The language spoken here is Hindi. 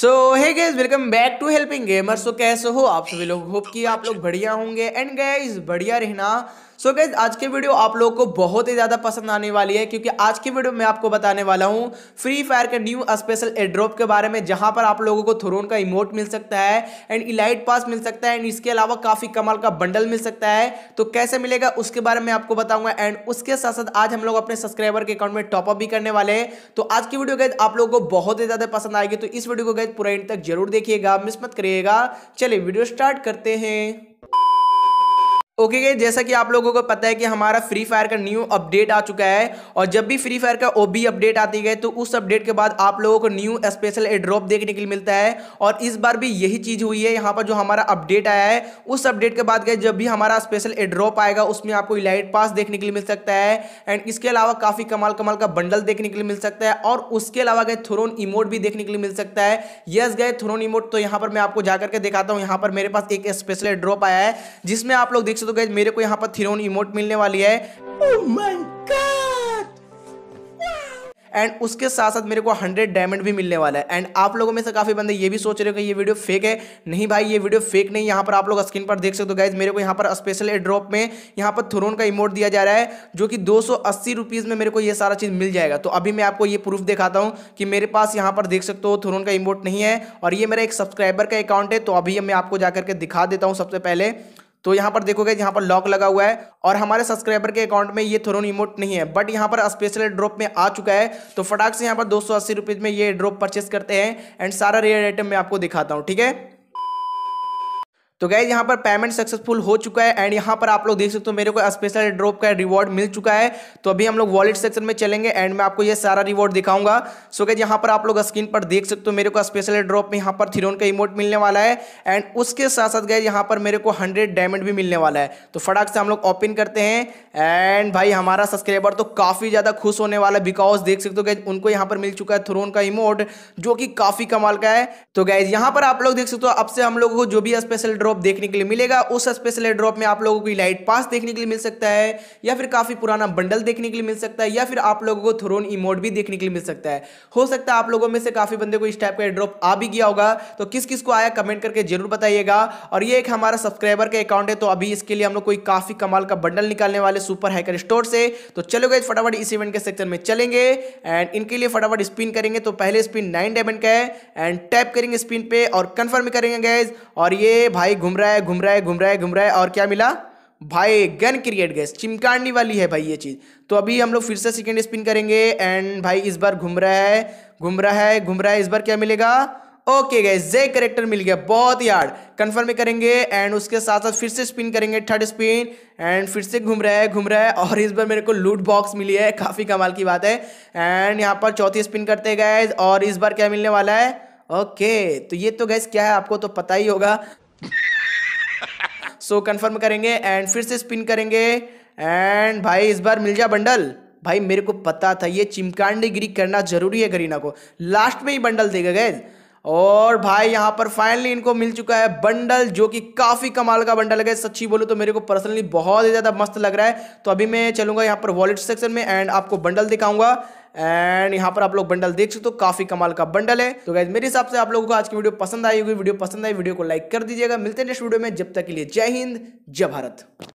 so hi guys welcome back to helping gamer so कैसे हो आप सभी लोग होप कि आप लोग बढ़िया होंगे एंड गैस बढ़िया रहना सो so गैस आज की वीडियो आप लोग को बहुत ही ज़्यादा पसंद आने वाली है क्योंकि आज की वीडियो में आपको बताने वाला हूँ फ्री फायर के न्यू स्पेशल एड्रॉप के बारे में जहाँ पर आप लोगों को थ्रोन का इमोट मिल सकता है एंड इलाइट पास मिल सकता है एंड इसके अलावा काफ़ी कमाल का बंडल मिल सकता है तो कैसे मिलेगा उसके बारे में आपको बताऊंगा एंड उसके साथ साथ आज हम लोग अपने सब्सक्राइबर के अकाउंट में टॉपअप भी करने वाले हैं तो आज की वीडियो गैस आप लोगों को बहुत ही ज़्यादा पसंद आएगी तो इस वीडियो को गैस पूरा इंड तक जरूर देखिएगा मिस मत करिएगा चलिए वीडियो स्टार्ट करते हैं ओके okay, जैसा कि आप लोगों को पता है कि हमारा फ्री फायर का न्यू अपडेट आ चुका है और जब भी फ्री फायर का ओबी अपडेट आती है तो उस अपडेट के बाद आप लोगों को न्यू स्पेशल एड्रॉप देखने के लिए मिलता है और इस बार भी यही चीज़ हुई है यहाँ पर जो हमारा अपडेट आया है उस अपडेट के बाद गए जब भी हमारा स्पेशल एड्रॉप आएगा उसमें आपको इलाइट पास देखने के लिए मिल सकता है एंड इसके अलावा काफ़ी कमाल कमाल का बंडल देखने के लिए मिल सकता है और उसके अलावा गए थ्रोन इमोट भी देखने के लिए मिल सकता है यस गए थ्रोन इमोट तो यहाँ पर मैं आपको जाकर के दिखाता हूँ यहाँ पर मेरे पास एक स्पेशल एड्रॉप आया है जिसमें आप लोग देख तो गैस मेरे को यहाँ पर थिरोन इमोट मिलने वाली है एंड oh उसके साथ साथ मेरे को 100 डायमंड भी मिलने वाला है एंड आप लोगों में से काफ़ी बंदे ये भी सोच रहे हो कि ये वीडियो फेक है नहीं भाई ये वीडियो फेक नहीं यहाँ पर आप लोग स्क्रीन पर देख सकते हो गाइज मेरे को यहाँ पर स्पेशल एड्रॉप में यहाँ पर थ्रोन का इमोट दिया जा रहा है जो कि दो सौ में मेरे को ये सारा चीज़ मिल जाएगा तो अभी मैं आपको ये प्रूफ दिखाता हूँ कि मेरे पास यहाँ पर देख सकते हो थ्रोन का इमोट नहीं है और ये मेरा एक सब्सक्राइबर का अकाउंट है तो अभी मैं आपको जाकर के दिखा देता हूँ सबसे पहले तो यहाँ पर देखोगे यहाँ पर लॉक लगा हुआ है और हमारे सब्सक्राइबर के अकाउंट में ये थ्रोन इमोट नहीं है बट यहाँ पर स्पेशल ड्रॉप में आ चुका है तो फटाक से यहाँ पर दो सौ में ये ड्रॉप परचेस करते हैं एंड सारा रेयर आइटम मैं आपको दिखाता हूँ ठीक है तो गैज यहाँ पर पेमेंट सक्सेसफुल हो चुका है एंड यहाँ पर आप लोग देख सकते हो मेरे को स्पेशल ड्रॉप का रिवॉर्ड मिल चुका है तो अभी हम लोग वॉलेट सेक्शन में चलेंगे एंड मैं आपको ये सारा रिवॉर्ड दिखाऊंगा सो गैज यहाँ पर आप लोग स्क्रीन पर देख सकते हो मेरे को स्पेशल ड्रॉप में यहाँ पर थिरोन का इमोट मिलने वाला है एंड उसके साथ साथ गैज यहाँ पर मेरे को हंड्रेड डायमंड भी मिलने वाला है तो फटाक से हम लोग ओपन करते हैं एंड भाई हमारा सब्सक्राइबर तो काफ़ी ज़्यादा खुश होने वाला है बिकॉज देख सकते हो गैज उनको यहाँ पर मिल चुका है थ्रोन का इमोट जो कि काफ़ी कमाल का है तो गैज यहाँ पर आप लोग देख सकते हो अब से हम लोग को जो भी स्पेशल ड्रॉप ड्रॉप देखने के लिए मिलेगा उस स्पेशल ड्रॉप में आप लोगों को लाइट पास देखने के लिए मिल सकता है या फिर काफ़ी पुराना बंडल देखने के लिए मिल सकता है या फिर आप लोगों को थ्रोन इमोट भी देखने के लिए मिल सकता है हो सकता है आप लोगों में से काफ़ी बंदे को इस टाइप का ड्रॉप आ भी गया होगा तो किस किस को आया कमेंट करके जरूर बताइएगा और ये एक हमारा सब्सक्राइबर का अकाउंट है तो अभी इसके लिए हम लोग कोई काफ़ी कमाल का बंडल निकालने वाले सुपर हैकर स्टोर से तो चलो फटाफट इस इवेंट के सेक्शन में चलेंगे एंड इनके लिए फटाफट स्पिन करेंगे तो पहले स्पिन नाइन डायमंड का है एंड टैप करेंगे स्पिन पे और कंफर्म करेंगे गैस और ये भाई भाई घूम रहा है घूम रहा है घूम रहा है घूम रहा है और क्या मिला भाई गन क्रिएट गैस चिमकाने वाली है भाई ये चीज़ तो अभी हम लोग फिर से सेकेंड स्पिन करेंगे एंड भाई इस बार घूम रहा है घूम रहा है घूम रहा है इस बार क्या मिलेगा ओके गए जे करेक्टर मिल गया बहुत यार्ड हार्ड कन्फर्म करेंगे एंड उसके साथ साथ फिर से स्पिन करेंगे थर्ड स्पिन एंड फिर से घूम रहा है घूम रहा है और इस बार मेरे को लूट बॉक्स मिली है काफ़ी कमाल की बात है एंड यहाँ पर चौथी स्पिन करते गए और इस बार क्या मिलने वाला है ओके okay, तो ये तो गैस क्या है आपको तो पता ही होगा सो so, कंफर्म करेंगे एंड फिर से स्पिन करेंगे एंड भाई इस बार मिल जा बंडल भाई मेरे को पता था ये चिमकांडी गिरी करना जरूरी है गरीना को लास्ट में ही बंडल देगा गैज और भाई यहाँ पर फाइनली इनको मिल चुका है बंडल जो कि काफ़ी कमाल का बंडल है सच्ची बोलूँ तो मेरे को पर्सनली बहुत ही ज़्यादा मस्त लग रहा है तो अभी मैं चलूँगा यहाँ पर वॉलेट सेक्शन में एंड आपको बंडल दिखाऊंगा एंड यहाँ पर आप लोग बंडल देख सकते हो तो काफ़ी कमाल का बंडल है तो गाइज मेरे हिसाब से आप लोगों को आज की वीडियो पसंद आई होगी वीडियो पसंद आई वीडियो को लाइक कर दीजिएगा मिलते हैं नेक्स्ट वीडियो में जब तक के लिए जय हिंद जय भारत